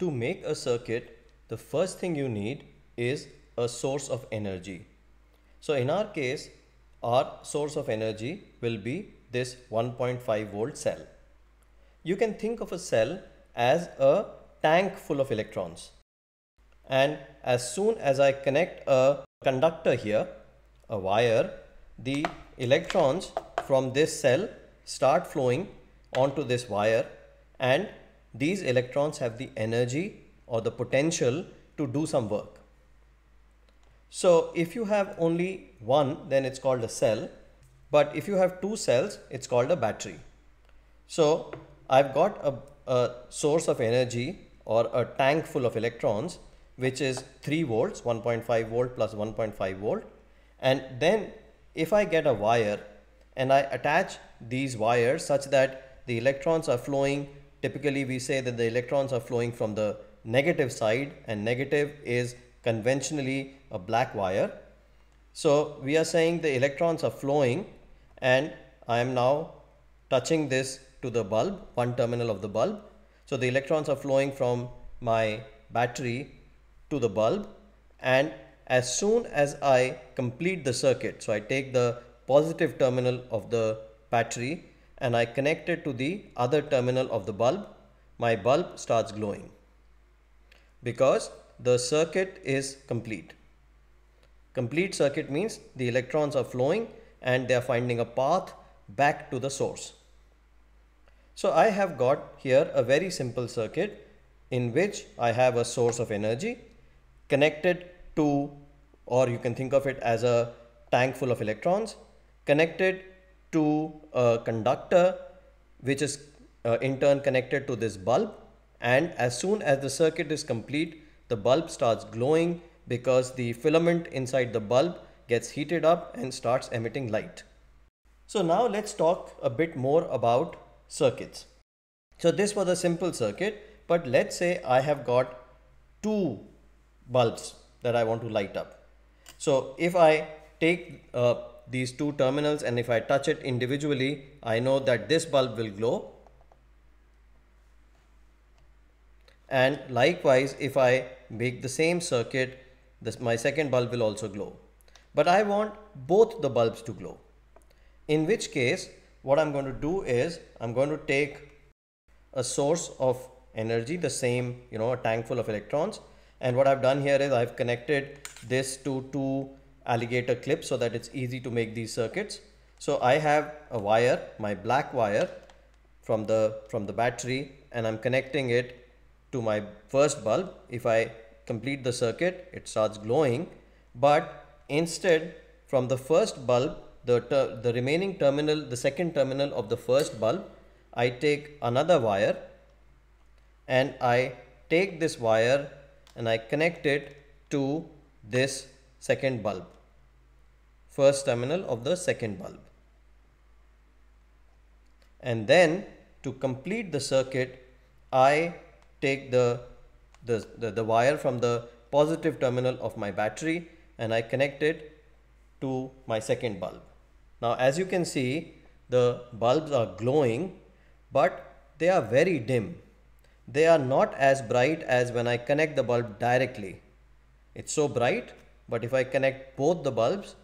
To make a circuit, the first thing you need is a source of energy. So in our case, our source of energy will be this 1.5 volt cell. You can think of a cell as a tank full of electrons. And as soon as I connect a conductor here, a wire, the electrons from this cell start flowing onto this wire and these electrons have the energy or the potential to do some work. So if you have only one, then it's called a cell. But if you have two cells, it's called a battery. So I've got a, a source of energy or a tank full of electrons, which is 3 volts, 1.5 volt plus 1.5 volt. And then if I get a wire and I attach these wires such that the electrons are flowing typically we say that the electrons are flowing from the negative side and negative is conventionally a black wire. So we are saying the electrons are flowing and I am now touching this to the bulb, one terminal of the bulb. So the electrons are flowing from my battery to the bulb and as soon as I complete the circuit, so I take the positive terminal of the battery and I connect it to the other terminal of the bulb, my bulb starts glowing because the circuit is complete. Complete circuit means the electrons are flowing and they are finding a path back to the source. So I have got here a very simple circuit in which I have a source of energy connected to or you can think of it as a tank full of electrons connected to a conductor which is uh, in turn connected to this bulb and as soon as the circuit is complete the bulb starts glowing because the filament inside the bulb gets heated up and starts emitting light. So now let's talk a bit more about circuits. So this was a simple circuit but let's say I have got two bulbs that I want to light up. So if I take uh, these two terminals and if I touch it individually, I know that this bulb will glow. And likewise, if I make the same circuit, this, my second bulb will also glow. But I want both the bulbs to glow. In which case, what I'm going to do is I'm going to take a source of energy, the same, you know, a tank full of electrons. And what I've done here is I've connected this to two alligator clip so that it's easy to make these circuits. So I have a wire, my black wire from the, from the battery and I'm connecting it to my first bulb. If I complete the circuit, it starts glowing, but instead from the first bulb, the, the remaining terminal, the second terminal of the first bulb, I take another wire and I take this wire and I connect it to this second bulb, first terminal of the second bulb. And then to complete the circuit, I take the, the, the, the wire from the positive terminal of my battery and I connect it to my second bulb. Now as you can see the bulbs are glowing but they are very dim. They are not as bright as when I connect the bulb directly. It's so bright but if I connect both the bulbs,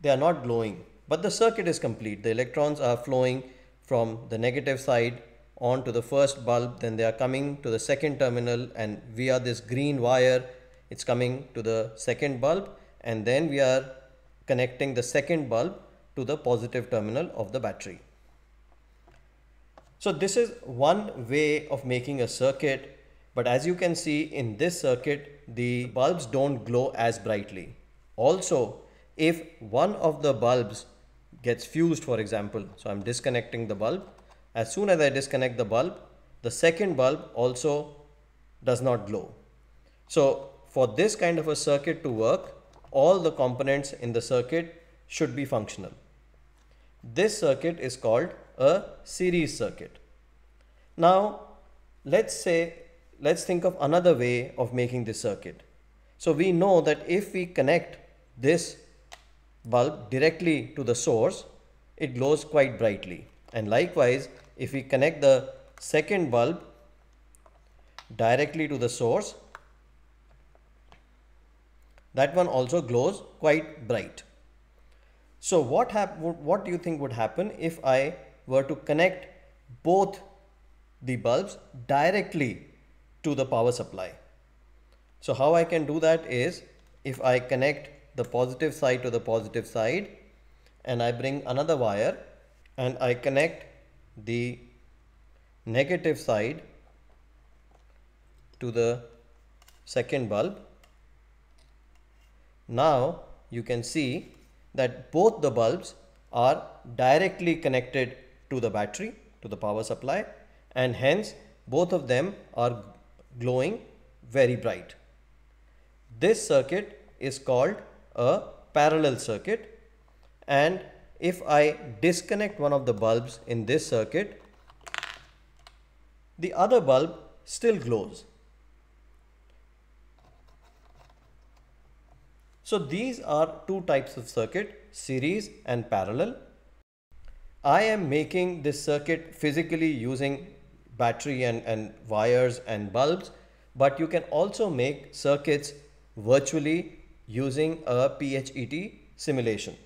they are not glowing. But the circuit is complete. The electrons are flowing from the negative side on to the first bulb, then they are coming to the second terminal and via this green wire, it's coming to the second bulb and then we are connecting the second bulb to the positive terminal of the battery. So this is one way of making a circuit, but as you can see in this circuit, the bulbs don't glow as brightly. Also, if one of the bulbs gets fused, for example, so I'm disconnecting the bulb. As soon as I disconnect the bulb, the second bulb also does not glow. So for this kind of a circuit to work, all the components in the circuit should be functional. This circuit is called a series circuit. Now, let's say let's think of another way of making this circuit. So we know that if we connect this bulb directly to the source, it glows quite brightly. And likewise, if we connect the second bulb directly to the source, that one also glows quite bright. So what, what do you think would happen if I were to connect both the bulbs directly to the power supply. So how I can do that is if I connect the positive side to the positive side and I bring another wire and I connect the negative side to the second bulb. Now you can see that both the bulbs are directly connected to the battery, to the power supply and hence both of them are glowing very bright. This circuit is called a parallel circuit and if I disconnect one of the bulbs in this circuit, the other bulb still glows. So these are two types of circuit, series and parallel. I am making this circuit physically using battery and, and wires and bulbs, but you can also make circuits virtually using a PHET simulation.